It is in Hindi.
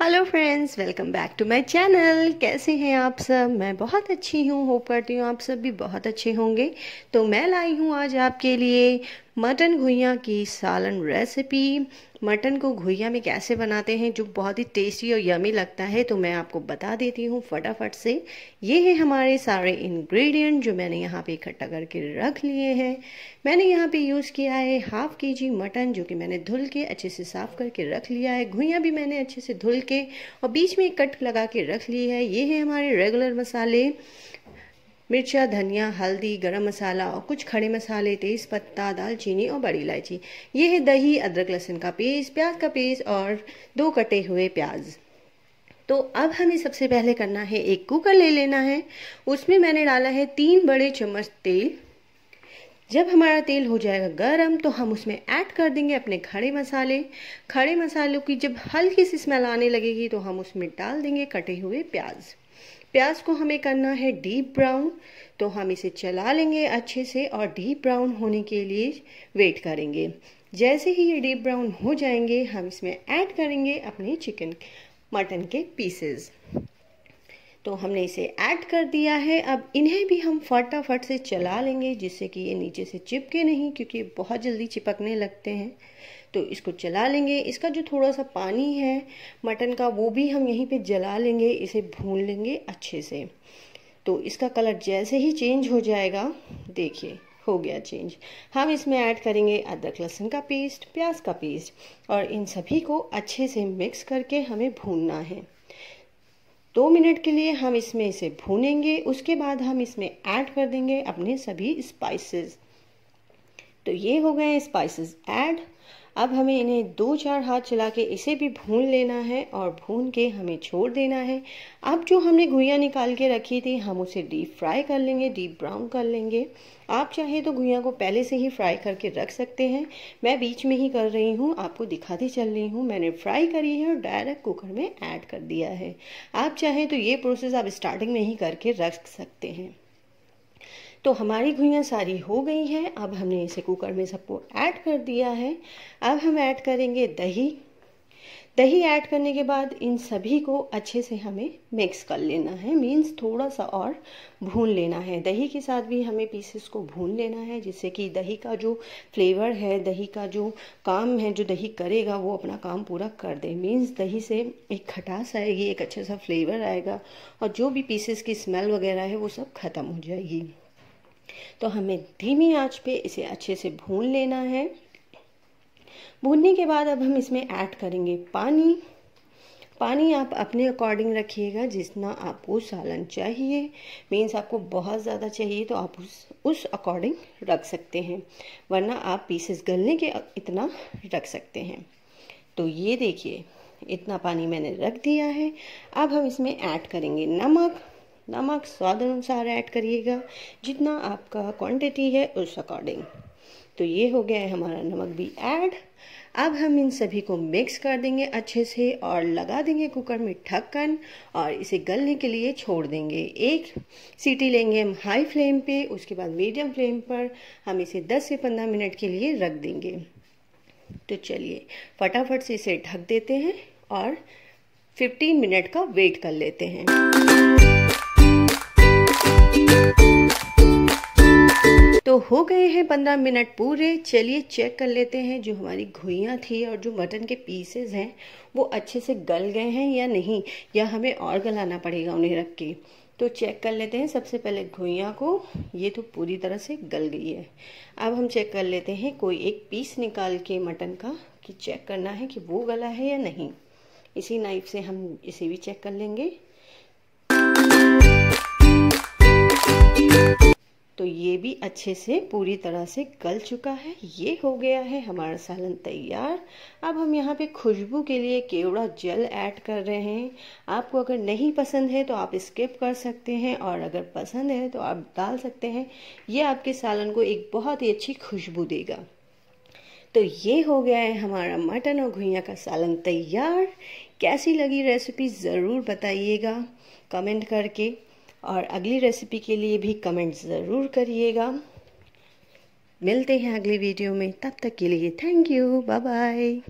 hello friends welcome back to my channel कैसे हैं आप सब मैं बहुत अच्छी हूँ होप करती हूँ आप सब भी बहुत अच्छे होंगे तो मैं लाई हूँ आज आपके लिए मटन घुइया की सालन रेसिपी मटन को घुइया में कैसे बनाते हैं जो बहुत ही टेस्टी और यमी लगता है तो मैं आपको बता देती हूँ फटाफट से ये है हमारे सारे इंग्रेडिएंट जो मैंने यहाँ पे इकट्ठा करके रख लिए हैं मैंने यहाँ पे यूज़ किया है हाफ़ के जी मटन जो कि मैंने धुल के अच्छे से साफ़ करके रख लिया है घुइया भी मैंने अच्छे से धुल के और बीच में कट लगा के रख ली है ये है हमारे रेगुलर मसाले मिर्चा धनिया हल्दी गरम मसाला और कुछ खड़े मसाले तेज़ पत्ता दालचीनी और बड़ी इलायची ये है दही अदरक लहसुन का पेस्ट प्याज का पेस्ट और दो कटे हुए प्याज़ तो अब हमें सबसे पहले करना है एक कुकर ले लेना है उसमें मैंने डाला है तीन बड़े चम्मच तेल जब हमारा तेल हो जाएगा गर्म तो हम उसमें ऐड कर देंगे अपने खड़े मसाले खड़े मसालों की जब हल्की सी स्मेल आने लगेगी तो हम उसमें डाल देंगे कटे हुए प्याज़ प्याज को हमें करना है डीप ब्राउन तो हम इसे चला लेंगे अच्छे से और डीप ब्राउन होने के लिए वेट करेंगे जैसे ही ये डीप ब्राउन हो जाएंगे हम इसमें ऐड करेंगे अपने चिकन मटन के पीसेस तो हमने इसे ऐड कर दिया है अब इन्हें भी हम फटाफट से चला लेंगे जिससे कि ये नीचे से चिपके नहीं क्योंकि बहुत जल्दी चिपकने लगते हैं तो इसको चला लेंगे इसका जो थोड़ा सा पानी है मटन का वो भी हम यहीं पे जला लेंगे इसे भून लेंगे अच्छे से तो इसका कलर जैसे ही चेंज हो जाएगा देखिए हो गया चेंज हम इसमें ऐड करेंगे अदरक लहसुन का पेस्ट प्याज का पेस्ट और इन सभी को अच्छे से मिक्स करके हमें भूनना है दो मिनट के लिए हम इसमें इसे भूनेंगे उसके बाद हम इसमें ऐड कर देंगे अपने सभी स्पाइसेस तो ये हो गए स्पाइसेस ऐड अब हमें इन्हें दो चार हाथ चला के इसे भी भून लेना है और भून के हमें छोड़ देना है अब जो हमने घुइयाँ निकाल के रखी थी हम उसे डीप फ्राई कर लेंगे डीप ब्राउन कर लेंगे आप चाहे तो घुइया को पहले से ही फ्राई करके रख सकते हैं मैं बीच में ही कर रही हूँ आपको दिखाती चल रही हूँ मैंने फ्राई करी है और डायरेक्ट कुकर में ऐड कर दिया है आप चाहें तो ये प्रोसेस आप स्टार्टिंग में ही करके रख सकते हैं तो हमारी घुइयाँ सारी हो गई हैं अब हमने इसे कुकर में सबको ऐड कर दिया है अब हम ऐड करेंगे दही दही ऐड करने के बाद इन सभी को अच्छे से हमें मिक्स कर लेना है मीन्स थोड़ा सा और भून लेना है दही के साथ भी हमें पीसेस को भून लेना है जिससे कि दही का जो फ्लेवर है दही का जो काम है जो दही करेगा वो अपना काम पूरा कर दे मीन्स दही से एक खटास आएगी एक अच्छा सा फ्लेवर आएगा और जो भी पीसेस की स्मेल वगैरह है वो सब ख़त्म हो जाएगी तो हमें धीमी आंच पे इसे अच्छे से भून लेना है भूनने के बाद अब हम इसमें ऐड करेंगे पानी पानी आप अपने अकॉर्डिंग रखिएगा जितना आपको सालन चाहिए मीन्स आपको बहुत ज़्यादा चाहिए तो आप उस उस अकॉर्डिंग रख सकते हैं वरना आप पीसेस गलने के इतना रख सकते हैं तो ये देखिए इतना पानी मैंने रख दिया है अब हम इसमें ऐड करेंगे नमक नमक स्वाद अनुसार ऐड करिएगा जितना आपका क्वांटिटी है उस अकॉर्डिंग तो ये हो गया है हमारा नमक भी ऐड अब हम इन सभी को मिक्स कर देंगे अच्छे से और लगा देंगे कुकर में ढक्कन और इसे गलने के लिए छोड़ देंगे एक सीटी लेंगे हम हाई फ्लेम पे उसके बाद मीडियम फ्लेम पर हम इसे 10 से 15 मिनट के लिए रख देंगे तो चलिए फटाफट से इसे ढक देते हैं और 15 मिनट का वेट कर लेते हैं तो हो गए हैं पंद्रह मिनट पूरे चलिए चेक कर लेते हैं जो हमारी घुइयाँ थी और जो मटन के पीसेस हैं वो अच्छे से गल गए हैं या नहीं या हमें और गलाना पड़ेगा उन्हें रख के तो चेक कर लेते हैं सबसे पहले घुइयाँ को ये तो पूरी तरह से गल गई है अब हम चेक कर लेते हैं कोई एक पीस निकाल के मटन का कि चेक करना है कि वो गला है या नहीं इसी नाइफ से हम इसे भी चेक कर लेंगे तो ये भी अच्छे से पूरी तरह से गल चुका है ये हो गया है हमारा सालन तैयार अब हम यहाँ पे खुशबू के लिए केवड़ा जल ऐड कर रहे हैं आपको अगर नहीं पसंद है तो आप स्किप कर सकते हैं और अगर पसंद है तो आप डाल सकते हैं ये आपके सालन को एक बहुत ही अच्छी खुशबू देगा तो ये हो गया है हमारा मटन और घुइया का सालन तैयार कैसी लगी रेसिपी ज़रूर बताइएगा कमेंट करके और अगली रेसिपी के लिए भी कमेंट ज़रूर करिएगा मिलते हैं अगली वीडियो में तब तक के लिए थैंक यू बाय बाय